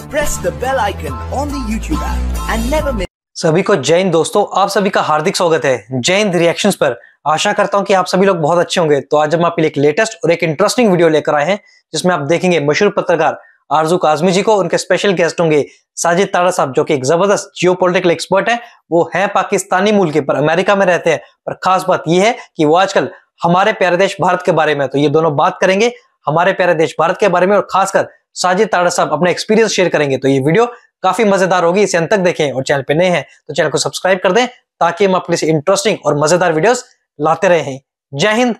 Press the bell icon on the YouTube app and never miss. सभी को जैन दोस्तों आप सभी का हार्दिक स्वागत है जैन रिएक्शंस पर आशा करता हूं कि आप सभी लोग बहुत अच्छे होंगे तो आज हम आपके लिए एक लेटेस्ट और एक इंटरेस्टिंग वीडियो लेकर आए हैं जिसमें आप देखेंगे मशहूर पत्रकार आरजू काजमी जी को उनके स्पेशल गेस्ट होंगे साजिद तारा साहब जो कि एक जबरदस्त जियो एक्सपर्ट है वो है पाकिस्तानी मूल के पर अमेरिका में रहते हैं पर खास बात यह है कि वो आजकल हमारे प्यारे देश भारत के बारे में तो ये दोनों बात करेंगे हमारे प्यारे देश भारत के बारे में और खासकर साजिद ताड़ा साहब अपना एक्सपीरियंस शेयर करेंगे तो ये वीडियो काफी मजेदार होगी इसे अंत तक देखें और चैनल पे नए हैं तो चैनल को सब्सक्राइब कर दें ताकि हम अपने से इंटरेस्टिंग और मजेदार वीडियोस लाते रहें जय हिंद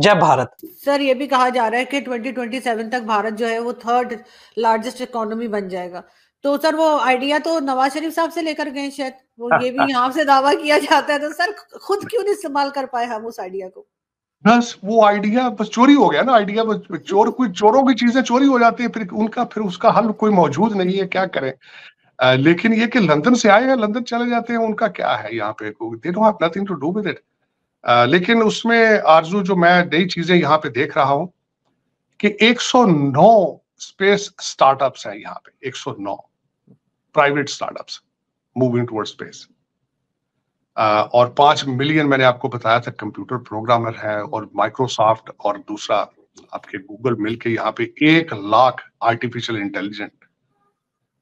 जय भारत सर ये भी कहा जा रहा है कि 2027 तक भारत जो है वो थर्ड लार्जेस्ट इकोनॉमी बन जाएगा तो सर वो आइडिया तो नवाज शरीफ साहब से लेकर गए शायद वो ये भी यहाँ से दावा किया जाता है तो सर खुद क्यों नहीं इस्तेमाल कर पाए हम उस आइडिया को बस वो आइडिया बस चोरी हो गया ना आइडिया बस चोर कोई चोरों की चीजें चोरी हो जाती है फिर उनका फिर उसका हल कोई मौजूद नहीं है क्या करें आ, लेकिन ये कि लंदन से आए हैं लंदन चले जाते हैं उनका क्या है यहाँ पे they nothing to do with it लेकिन उसमें आरजू जो मैं नई चीजें यहाँ पे देख रहा हूँ कि 109 स्पेस स्टार्टअप्स हैं यहाँ पे 109 private startups moving toward space और पांच मिलियन मैंने आपको बताया था कंप्यूटर प्रोग्रामर है और माइक्रोसॉफ्ट और दूसरा आपके गूगल मिलके यहाँ पे एक लाख आर्टिफिशियल इंटेलिजेंट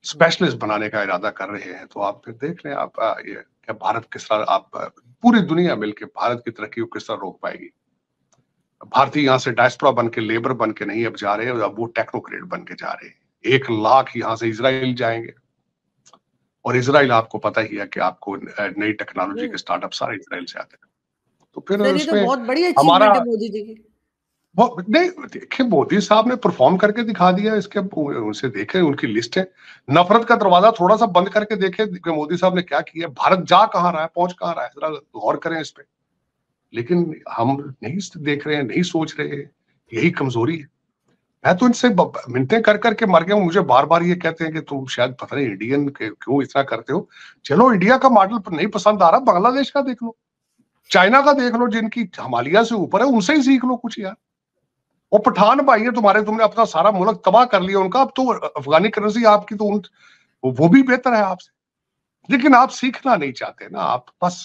स्पेशलिस्ट बनाने का इरादा कर रहे हैं तो आप फिर देख लें आप ये क्या भारत किस तरह आप पूरी दुनिया मिलकर भारत की तरक्की को किस तरह रोक पाएगी भारतीय यहाँ से डायस्प्रा बन के लेबर बन के नहीं अब जा रहे हैं अब वो टेक्नोक्रेट बन के जा रहे हैं एक लाख यहाँ से इसराइल जाएंगे और इसराइल आपको पता ही है कि आपको नई टेक्नोलॉजी हम्म। के स्टार्टअप सारे इसराइल से आते हैं तो फिर तो उसमें हमारा नहीं देखिए मोदी साहब ने परफॉर्म करके दिखा दिया इसके उनसे देखे उनकी लिस्ट है नफरत का दरवाजा थोड़ा सा बंद करके देखे कि मोदी साहब ने क्या किया भारत जा कहाँ रहा है पहुंच कहाँ रहा है जरा गौर करें इस पर लेकिन हम नहीं देख रहे हैं नहीं सोच रहे हैं यही कमजोरी है मैं तो इनसे मिनते कर करके मर गया हूं मुझे बार बार ये कहते हैं कि तुम शायद पता नहीं इंडियन के क्यों इतना करते हो चलो इंडिया का मॉडल नहीं पसंद आ रहा बांग्लादेश का देख लो चाइना का देख लो जिनकी हमालिया से ऊपर है उनसे ही सीख लो कुछ यार वो पठान भाई है तुम्हारे तुमने अपना सारा मुल्क तबाह कर लिया उनका अब तो अफगानी करेंसी आपकी तो उन वो भी बेहतर है आपसे लेकिन आप सीखना नहीं चाहते ना आप बस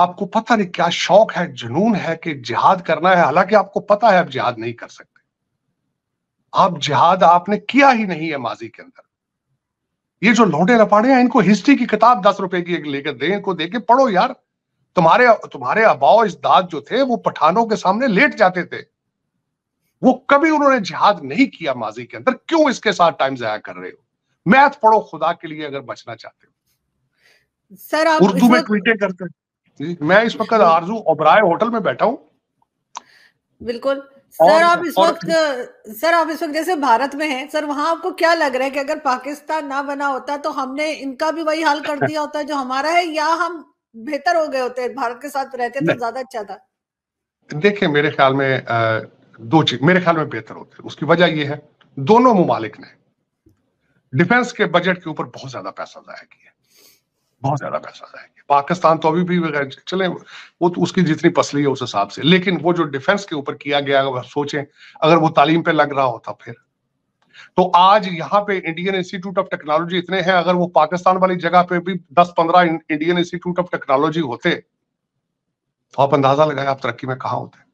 आपको पता नहीं क्या शौक है जुनून है कि जिहाद करना है हालांकि आपको पता है आप जिहाद नहीं कर सकते आप जिहाद आपने किया ही नहीं है माजी के अंदर ये जो लौटे लपाड़े हैं इनको हिस्ट्री की किताब दस रुपए की लेकर दे इनको दे के पढ़ो यार तुम्हारे तुम्हारे अबाव दाद जो थे वो पठानों के सामने लेट जाते थे वो कभी उन्होंने जिहाद नहीं किया माजी के अंदर क्यों इसके साथ टाइम जया कर रहे हो मैथ पढ़ो खुदा के लिए अगर बचना चाहते हो सर आप उर्दू में ट्वीटें करते मैं इस वक्त आरजू ओबराय होटल में बैठा हूं बिल्कुल सर आप इस वक्त सर आप इस वक्त जैसे भारत में हैं सर वहां आपको क्या लग रहा है कि अगर पाकिस्तान ना बना होता तो हमने इनका भी वही हाल कर दिया होता जो हमारा है या हम बेहतर हो गए होते भारत के साथ रहते तो ज्यादा अच्छा था देखिए मेरे ख्याल में दो चीज मेरे ख्याल में बेहतर होते उसकी वजह यह है दोनों ममालिक ने डिफेंस के बजट के ऊपर बहुत ज्यादा पैसा जाया किया बहुत ज्यादा पैसा जाया किया पाकिस्तान तो अभी भी चले वो तो उसकी जितनी पसली है उस हिसाब से लेकिन वो जो डिफेंस के ऊपर किया गया अगर सोचें अगर वो तालीम पे लग रहा होता फिर तो आज यहाँ पे इंडियन इंस्टीट्यूट ऑफ टेक्नोलॉजी इतने हैं अगर वो पाकिस्तान वाली जगह पे भी दस पंद्रह इंडियन इंस्टीट्यूट ऑफ टेक्नोलॉजी होते तो आप अंदाजा लगाए आप तरक्की में कहा होते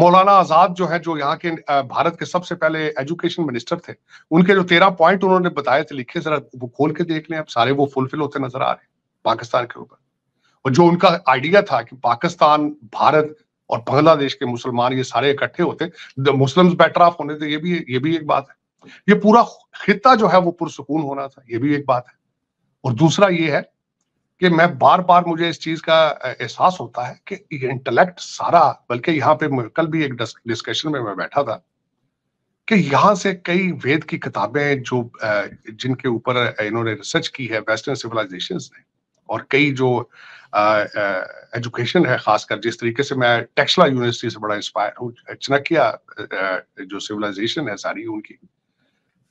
मौलाना आजाद जो है जो यहाँ के भारत के सबसे पहले एजुकेशन मिनिस्टर थे उनके जो तेरह पॉइंट उन्होंने बताए थे लिखे जरा वो खोल के देख लें आप सारे वो फुलफिल होते नजर आ रहे पाकिस्तान के ऊपर और जो उनका आइडिया था कि पाकिस्तान भारत और बांग्लादेश के मुसलमान ये सारे इकट्ठे होते द मुस्लिम बेटर ऑफ होने थे ये भी ये भी एक बात है ये पूरा खिता जो है वो पुरसकून होना था ये भी एक बात है और दूसरा ये है कि मैं बार बार मुझे इस चीज का एहसास होता है कि ये इंटेलेक्ट सारा बल्कि यहाँ पे कल भी एक डिस्कशन में मैं बैठा था कि यहाँ से कई वेद की किताबें जो जिनके ऊपर इन्होंने रिसर्च की है वेस्टर्न सिविलाइजेशन ने और कई जो एजुकेशन है खासकर जिस तरीके से मैं टेक्सला यूनिवर्सिटी से बड़ा इंस्पायर हूँ चनकिया जो सिविलाइजेशन है सारी उनकी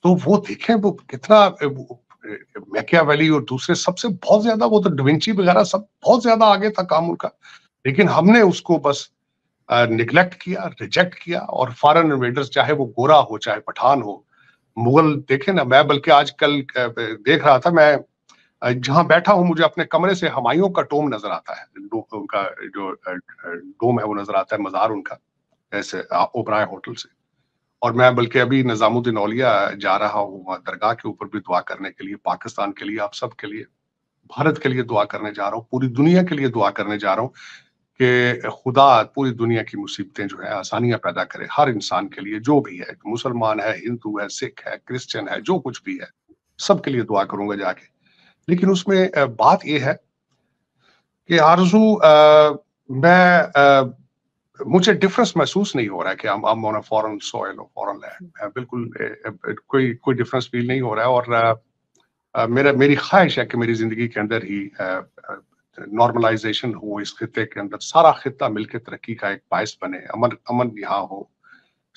तो वो देखें वो कितना मैकिया वैली और दूसरे सबसे बहुत ज्यादा वो तो डिविंची वगैरह सब बहुत ज्यादा आगे था काम उनका लेकिन हमने उसको बस निगलेक्ट किया रिजेक्ट किया और फॉरन इन्वेडर्स चाहे वो गोरा हो चाहे पठान हो मुगल देखे ना मैं बल्कि आज कल देख रहा था मैं जहां बैठा हूं मुझे अपने कमरे से हमायों का टोम नजर आता है उनका जो डोम है वो नजर आता है मजार उनका ऐसे ओबराय होटल से और मैं बल्कि अभी निजामुद्दीन औलिया जा रहा हूँ दरगाह के ऊपर भी दुआ करने के लिए पाकिस्तान के लिए आप सब के लिए भारत के लिए दुआ करने जा रहा हूँ पूरी दुनिया के लिए दुआ करने जा रहा हूँ कि खुदा पूरी दुनिया की मुसीबतें जो है आसानियां पैदा करे हर इंसान के लिए जो भी है मुसलमान है हिंदू है सिख है क्रिश्चियन है जो कुछ भी है सबके लिए दुआ करूंगा जाके लेकिन उसमें बात यह है कि आरजू मैं मुझे डिफरेंस महसूस नहीं हो रहा है कि हम हम ऑन फॉरेन फॉरेन लैंड बिल्कुल कोई कोई डिफरेंस फील नहीं हो रहा है और मेरा मेरी ख्वाहिश है कि मेरी जिंदगी के अंदर ही नॉर्मलाइजेशन हो इस खत्े के अंदर सारा खत्ता मिलकर तरक्की का एक बायस बने अमन अमन यहाँ हो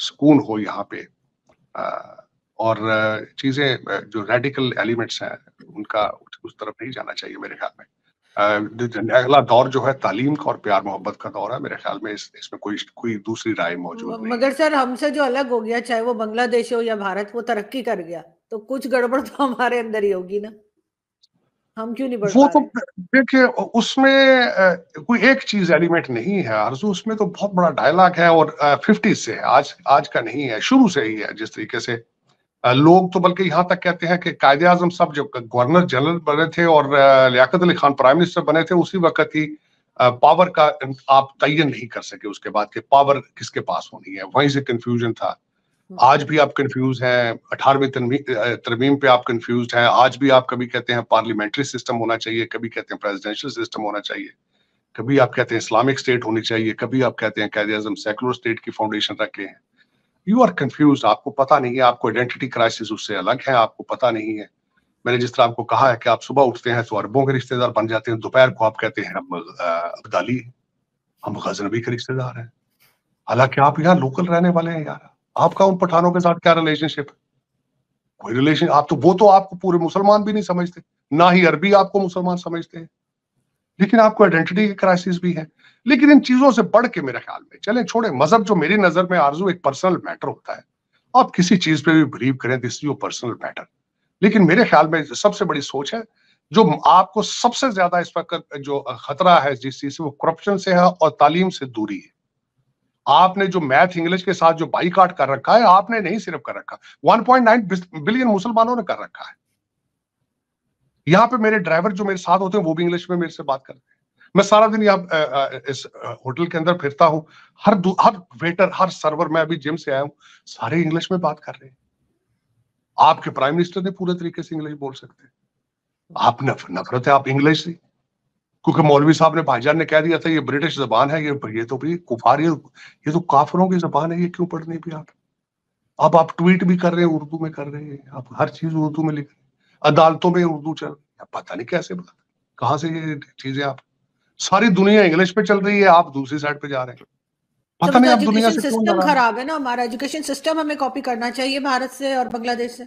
सुकून हो यहाँ पे आ, और चीज़ें जो रेडिकल एलिमेंट्स हैं उनका उस तरफ नहीं जाना चाहिए मेरे ख्याल में अगला दौर जो है तालीम का और प्यार मोहब्बत का दौर है मेरे ख्याल में इस, इसमें कोई कोई दूसरी राय मौजूद नहीं मगर सर हमसे जो अलग हो गया चाहे वो बांग्लादेश हो या भारत वो तरक्की कर गया तो कुछ गड़बड़ तो हमारे अंदर ही होगी ना हम क्यों नहीं वो तो देखिए उसमें कोई एक चीज एलिमेंट नहीं है अर्जु उसमें तो बहुत बड़ा डायलॉग है और फिफ्टी से है आज आज का नहीं है शुरू से ही है जिस तरीके से लोग तो बल्कि यहाँ तक कहते हैं कि कायदे आजम साहब जब गवर्नर जनरल बने थे और लियाकत अली खान प्राइम मिनिस्टर बने थे उसी वक्त ही पावर का आप तयन नहीं कर सके उसके बाद कि पावर किसके पास होनी है वहीं से कंफ्यूजन था आज भी आप कंफ्यूज हैं अठारहवीं तरमीम पे आप कंफ्यूज हैं आज भी आप कभी कहते हैं पार्लियामेंट्री सिस्टम होना चाहिए कभी कहते हैं प्रेसिडेंशियल सिस्टम होना चाहिए कभी आप कहते हैं इस्लामिक स्टेट होनी चाहिए कभी आप कहते हैं कैद आजम सेकुलर स्टेट की फाउंडेशन रखे हैं यू आर कंफ्यूज आपको पता नहीं है आपको आइडेंटिटी क्राइसिस उससे अलग है आपको पता नहीं है मैंने जिस तरह आपको कहा है कि आप सुबह उठते हैं तो अरबों के रिश्तेदार बन जाते हैं दोपहर को आप कहते हैं हम अब्दाली हम गजनबी के रिश्तेदार हैं हालांकि आप यहाँ लोकल रहने वाले हैं यार आपका उन पठानों के साथ क्या रिलेशनशिप है कोई रिलेशन आप तो वो तो आपको पूरे मुसलमान भी नहीं समझते ना ही अरबी आपको मुसलमान समझते हैं लेकिन आपको आइडेंटिटी की क्राइसिस भी है लेकिन इन चीजों से बढ़ के मेरे ख्याल में चले छोड़े मजहब जो मेरी नजर में आरजू एक पर्सनल मैटर होता है आप किसी चीज पे भी बिलीव करें दिस यू पर्सनल मैटर लेकिन मेरे ख्याल में सबसे बड़ी सोच है जो आपको सबसे ज्यादा इस वक्त जो खतरा है जिस चीज से वो करप्शन से है और तालीम से दूरी है आपने जो मैथ इंग्लिश के साथ जो काट कर रखा है आपने नहीं सिर्फ कर रखा 1.9 बिलियन मुसलमानों ने कर रखा है यहाँ पे मेरे ड्राइवर जो मेरे साथ होते हैं वो भी इंग्लिश में मेरे से बात करते हैं मैं सारा दिन यहाँ इस होटल के अंदर फिरता हूँ हर हर वेटर हर सर्वर मैं अभी जिम से आया हूँ सारे इंग्लिश में बात कर रहे हैं आपके प्राइम मिनिस्टर ने पूरे तरीके से इंग्लिश बोल सकते हैं आप नफ, नफरत है आप इंग्लिश से क्योंकि मौलवी साहब ने भाईजान ने कह दिया था ये ब्रिटिश जबान है ये ये तो भी कुफार ये, ये तो काफरों की जबान है ये क्यों पढ़नी भी आप अब आप ट्वीट भी कर रहे हैं उर्दू में कर रहे हैं आप हर चीज उर्दू में लिख रहे हैं अदालतों में उर्दू चल पता नहीं कैसे पता कहाँ से ये चीजें आप सारी दुनिया इंग्लिश पे चल रही है आप दूसरी साइड पे जा रहे हैं पता नहीं आप तो दुनिया से सिस्टम खराब है ना हमारा एजुकेशन सिस्टम हमें कॉपी करना चाहिए भारत से और बांग्लादेश से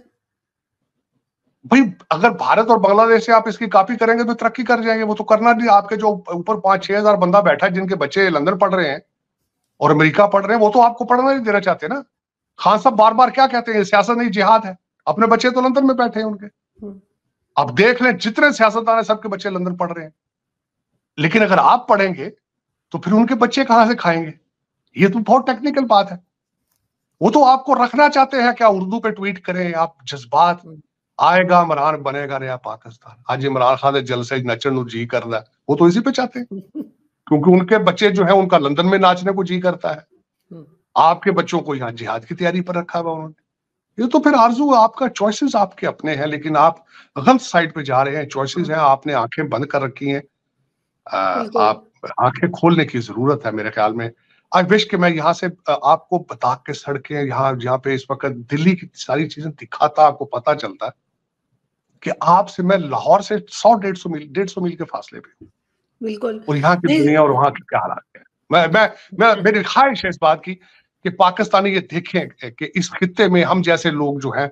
भाई अगर भारत और बांग्लादेश से आप इसकी कॉपी करेंगे तो तरक्की कर जाएंगे वो तो करना नहीं आपके जो ऊपर पांच छह हजार बंदा बैठा है जिनके बच्चे लंदन पढ़ रहे हैं और अमेरिका पढ़ रहे हैं वो तो आपको पढ़ना नहीं देना चाहते ना खान साहब बार बार क्या कहते हैं सियासत नहीं जिहाद है अपने बच्चे तो लंदन में बैठे हैं उनके आप हम्म। देख लें जितने सियासतदान है सबके बच्चे लंदन पढ़ रहे हैं लेकिन अगर आप पढ़ेंगे तो फिर उनके बच्चे कहां से खाएंगे ये तो बहुत टेक्निकल बात है वो तो आपको रखना चाहते हैं क्या उर्दू पे ट्वीट करें आप जज्बात आएगा इमरान बनेगा नया पाकिस्तान आज इमरान खान ने जलसे नचन और जी है वो तो इसी पे चाहते हैं क्योंकि उनके बच्चे जो है उनका लंदन में नाचने को जी करता है हम्म। आपके बच्चों को यहाँ जिहाद की तैयारी पर रखा हुआ उन्होंने ये तो फिर आरजू आपका चॉइसेस आपके अपने हैं लेकिन आप गलत साइड पे जा रहे हैं चॉइसेस हैं आपने आंखें बंद कर रखी हैं आप आंखें खोलने की जरूरत है मेरे ख्याल में आई विश कि मैं यहाँ से आपको बता के सड़कें यहाँ जहाँ पे इस वक्त दिल्ली की सारी चीजें दिखाता आपको पता चलता कि आपसे मैं लाहौर से सौ डेढ़ सौ मील डेढ़ सौ मील के फासले पे बिल्कुल और यहाँ की दुनिया और वहाँ के क्या हालात है मैं मैं मैं मेरी ख्वाहिश है इस बात की कि पाकिस्तानी ये देखें कि इस खत्ते में हम जैसे लोग जो हैं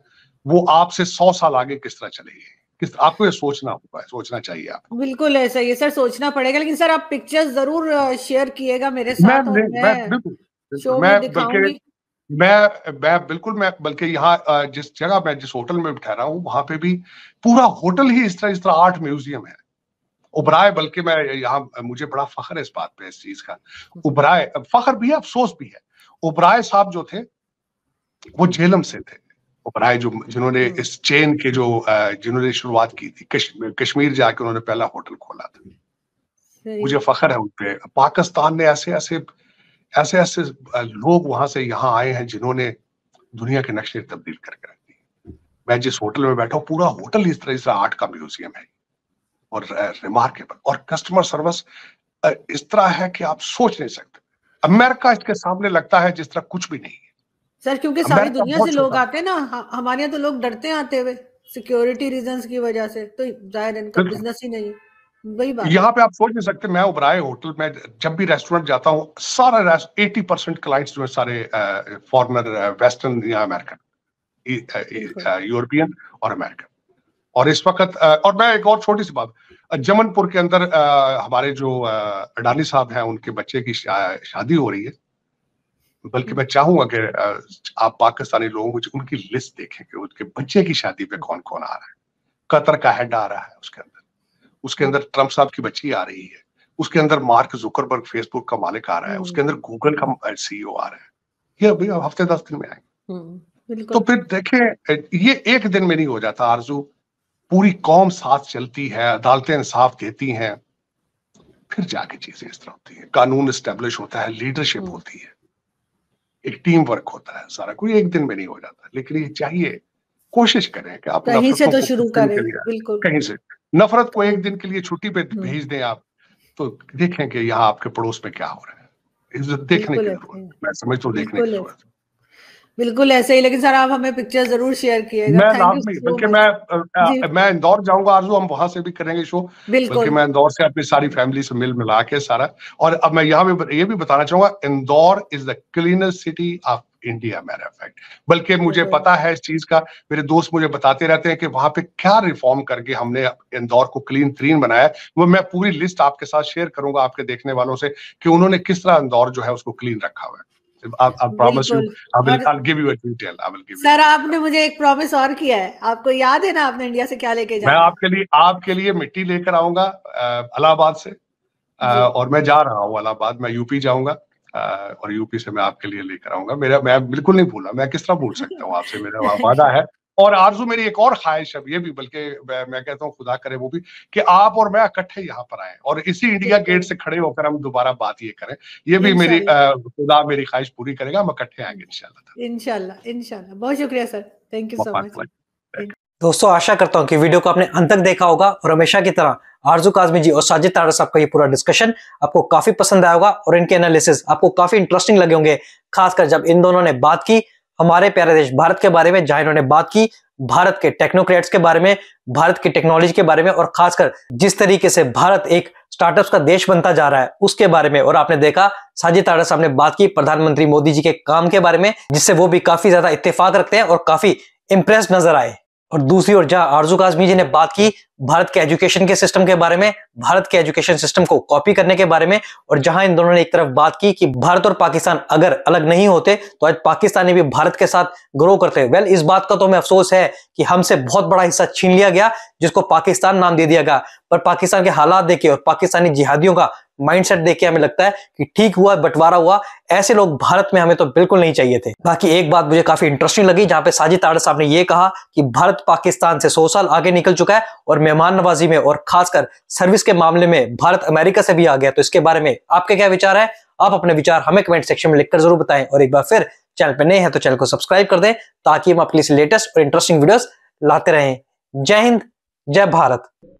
वो आपसे सौ साल आगे किस तरह चले गए किस आपको ये सोचना होगा सोचना चाहिए आपको बिल्कुल ऐसा ये सर सोचना पड़ेगा लेकिन सर आप पिक्चर्स जरूर शेयर किएगा मेरे साथ मैं, मैं, मैं बिल्कुल मैं मैं मैं बिल्कुल मैं बल्कि यहाँ जिस जगह मैं जिस होटल में ठहरा हूँ वहां पे भी पूरा होटल ही इस तरह इस तरह आर्ट म्यूजियम है उबराए बल्कि मैं यहाँ मुझे बड़ा फख्र है इस बात पे इस चीज का उबराए फख्र भी है अफसोस भी है उबराए साहब जो थे वो झेलम से थे उमरा जो जिन्होंने हम्म। इस चेन के जो जिन्होंने शुरुआत की थी कश्मीर कश्मीर जाके उन्होंने पहला होटल खोला था मुझे फखर है उन पर पाकिस्तान ने ऐसे ऐसे ऐसे ऐसे लोग वहां से यहाँ आए हैं जिन्होंने दुनिया के नक्शे तब्दील करके रख दिए मैं जिस होटल में बैठा हूँ पूरा होटल इस तरह इस तरह आर्ट का म्यूजियम है और रिमार्केबल और कस्टमर सर्विस इस तरह है कि आप सोच नहीं सकते अमेरिका इसके सामने लगता है जिस तरह कुछ भी नहीं सर क्योंकि सारी दुनिया से लोग आते हैं ना हमारे यहाँ तो लोग डरते हैं आते हुए सिक्योरिटी रीजंस की वजह से तो जाहिर इनका बिजनेस ही नहीं यहाँ पे आप सोच नहीं सकते मैं उबराए होटल में जब भी रेस्टोरेंट जाता हूँ सारा एटी परसेंट क्लाइंट्स जो है सारे फॉरनर वेस्टर्न या अमेरिकन यूरोपियन और अमेरिकन और इस वक्त और मैं एक और छोटी सी बात जमनपुर के अंदर हमारे जो अडानी साहब हैं उनके बच्चे की शादी हो रही है बल्कि मैं चाहूंगा कि आप पाकिस्तानी लोगों को उनकी लिस्ट देखें कि उनके बच्चे की शादी पे कौन कौन आ रहा है कतर का हेड आ रहा है उसके अंदर उसके अंदर ट्रम्प साहब की बच्ची आ रही है उसके अंदर मार्क जुकरबर्ग फेसबुक का मालिक आ रहा है उसके अंदर गूगल हम्म। का सीईओ आ रहा है ये अभी हफ्ते दस दिन में आएंगे हम्म, तो फिर देखें ये एक दिन में नहीं हो जाता आरजू पूरी कौम साथ चलती है अदालतें इंसाफ देती हैं फिर जाके चीजें इस तरह होती है कानून स्टेब्लिश होता है लीडरशिप हम्म। होती है एक टीम वर्क होता है सारा कोई एक दिन में नहीं हो जाता लेकिन ये चाहिए कोशिश करें कि आप कहीं से तो शुरू करें बिल्कुल कहीं से नफरत को एक दिन के लिए छुट्टी पे हम्म। भेज दें आप तो देखें कि यहाँ आपके पड़ोस में क्या हो रहा है देखने की जरूरत मैं समझता हूँ देखने की जरूरत बिल्कुल ऐसे ही लेकिन सर आप हमें पिक्चर जरूर शेयर किएगा मैं नाम नहीं बल्कि मैं आ, मैं इंदौर जाऊंगा आरजू हम वहां से भी करेंगे शो बल्कि मैं इंदौर से अपनी सारी फैमिली से मिल मिला के सारा और अब मैं यहाँ भी ये भी बताना चाहूंगा Indore is the cleanest city of India matter effect बल्कि मुझे पता है इस चीज का मेरे दोस्त मुझे बताते रहते हैं कि वहां पे क्या रिफॉर्म करके हमने इंदौर को क्लीन त्रीन बनाया वो मैं पूरी लिस्ट आपके साथ शेयर करूंगा आपके देखने वालों से कि उन्होंने किस तरह इंदौर जो है उसको क्लीन रखा हुआ है आपने मुझे एक प्रॉमिस और किया है आपको याद है ना आपने इंडिया से क्या लेके जाना मैं आपके लिए आपके लिए मिट्टी लेकर आऊंगा अलाहाबाद से और मैं जा रहा हूँ अलाहाबाद मैं यूपी जाऊंगा और यूपी से मैं आपके लिए लेकर आऊंगा मेरा मैं बिल्कुल नहीं भूला मैं किस तरह भूल सकता हूँ आपसे मेरा वादा है और आरजू मेरी एक और ख्वाहिश है ये भी बल्कि मैं कहता हूँ खुदा करे वो भी कि आप और मैं इकट्ठे यहाँ पर आए और इसी इंडिया गेट से खड़े होकर हम दोबारा बात ये करें ये भी मेरी खुदा मेरी ख्वाहिश पूरी करेगा हम इकट्ठे आएंगे इनशाला इनशाला इनशाला बहुत शुक्रिया sir thank you so much दोस्तों आशा करता हूं कि वीडियो को आपने अंत तक देखा होगा और हमेशा की तरह आरजू काजमी जी और साजिद तारा साहब का ये पूरा डिस्कशन आपको काफी पसंद आया होगा और इनके एनालिसिस आपको काफी इंटरेस्टिंग लगे होंगे खासकर जब इन दोनों ने बात की हमारे प्यारे देश भारत के बारे में जहां इन्होंने बात की भारत के टेक्नोक्रेट्स के बारे में भारत की टेक्नोलॉजी के बारे में और खासकर जिस तरीके से भारत एक स्टार्टअप्स का देश बनता जा रहा है उसके बारे में और आपने देखा साजी तारा साहब ने बात की प्रधानमंत्री मोदी जी के काम के बारे में जिससे वो भी काफी ज्यादा इतफाक रखते हैं और काफी इंप्रेस नजर आए और दूसरी ओर जहां आरजू काजमी जी ने बात की भारत के एजुकेशन के सिस्टम के बारे में भारत के एजुकेशन सिस्टम को कॉपी करने के बारे में और जहां इन दोनों ने एक तरफ बात की कि भारत और पाकिस्तान अगर अलग नहीं होते तो आज पाकिस्तानी भी भारत के साथ ग्रो करते वेल इस बात का तो हमें अफसोस है कि हमसे बहुत बड़ा हिस्सा छीन लिया गया जिसको पाकिस्तान नाम दे दिया गया पर पाकिस्तान के हालात देखे और पाकिस्तानी जिहादियों का माइंडसेट देख के हमें लगता है कि ठीक हुआ बंटवारा हुआ ऐसे लोग भारत में हमें तो बिल्कुल नहीं चाहिए थे बाकी एक बात मुझे काफी इंटरेस्टिंग लगी जहां पे साजिद आड़ साहब ने यह कहा कि भारत पाकिस्तान से सौ साल आगे निकल चुका है और मेहमान नवाजी में और खासकर सर्विस के मामले में भारत अमेरिका से भी आ गया तो इसके बारे में आपके क्या विचार है आप अपने विचार हमें कमेंट सेक्शन में लिखकर जरूर बताएं और एक बार फिर चैनल पर नए हैं तो चैनल को सब्सक्राइब कर दें ताकि हम अपने लेटेस्ट और इंटरेस्टिंग वीडियोस लाते रहें जय हिंद जय भारत